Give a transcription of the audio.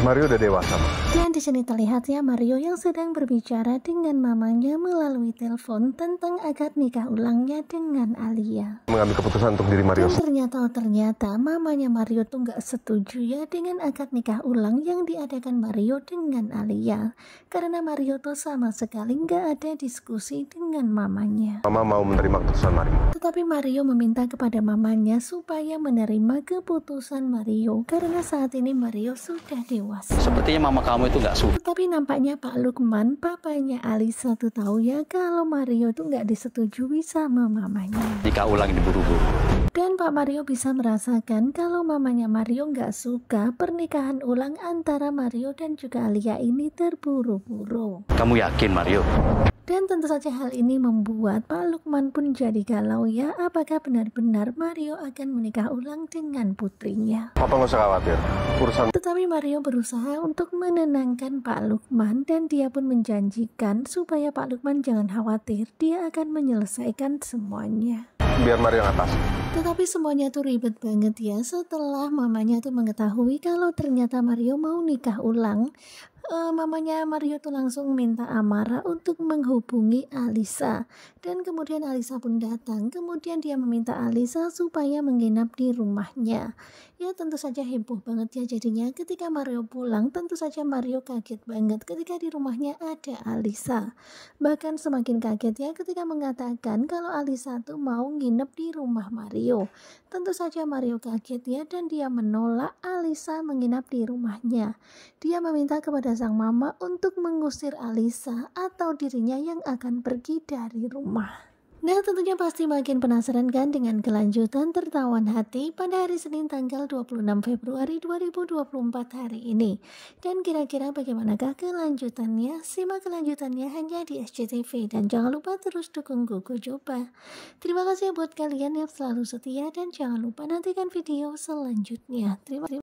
Mario udah dewasa. Dan di sini terlihat ya Mario yang sedang berbicara dengan mamanya melalui telepon tentang akad nikah ulangnya dengan Alia. Mengambil keputusan untuk diri Mario. Dan ternyata oh, ternyata mamanya Mario tuh nggak setuju ya dengan akad nikah ulang yang diadakan Mario dengan Alia. Karena Mario tuh sama sekali nggak ada diskusi dengan dengan mamanya. Mama mau menerima keputusan Mario. Tetapi Mario meminta kepada mamanya supaya menerima keputusan Mario karena saat ini Mario sudah dewasa. Sepertinya mama kamu itu nggak suka. Tapi nampaknya Pak Lukman, papanya Alisa tuh tahu ya kalau Mario tuh nggak disetujui sama mamanya. Jika ulang diburu-buru. Dan Pak Mario bisa merasakan kalau mamanya Mario nggak suka pernikahan ulang antara Mario dan juga Alia ini terburu-buru. Kamu yakin Mario? Dan tentu saja hal ini membuat Pak Lukman pun jadi galau ya apakah benar-benar Mario akan menikah ulang dengan putrinya. Papa nggak usah khawatir, urusan... Tetapi Mario berusaha untuk menenangkan Pak Lukman dan dia pun menjanjikan supaya Pak Lukman jangan khawatir, dia akan menyelesaikan semuanya biar Mario atas. Tetapi semuanya tuh ribet banget ya setelah mamanya tuh mengetahui kalau ternyata Mario mau nikah ulang uh, mamanya Mario tuh langsung minta Amara untuk menghubungi Alisa dan kemudian Alisa pun datang kemudian dia meminta Alisa supaya menginap di rumahnya ya tentu saja heboh banget ya jadinya ketika Mario pulang tentu saja Mario kaget banget ketika di rumahnya ada Alisa bahkan semakin kaget ya ketika mengatakan kalau Alisa tuh mau nginep di rumah Mario tentu saja Mario kaget ya dan dia menolak Alisa menginap di rumahnya dia meminta kepada sang mama untuk mengusir Alisa atau dirinya yang akan pergi dari rumah. Nah tentunya pasti makin penasaran kan dengan kelanjutan tertawan hati pada hari Senin tanggal 26 Februari 2024 hari ini. Dan kira-kira bagaimanakah kelanjutannya? Simak kelanjutannya hanya di SCTV dan jangan lupa terus dukung Gugu Coba. Terima kasih buat kalian yang selalu setia dan jangan lupa nantikan video selanjutnya. Terima kasih.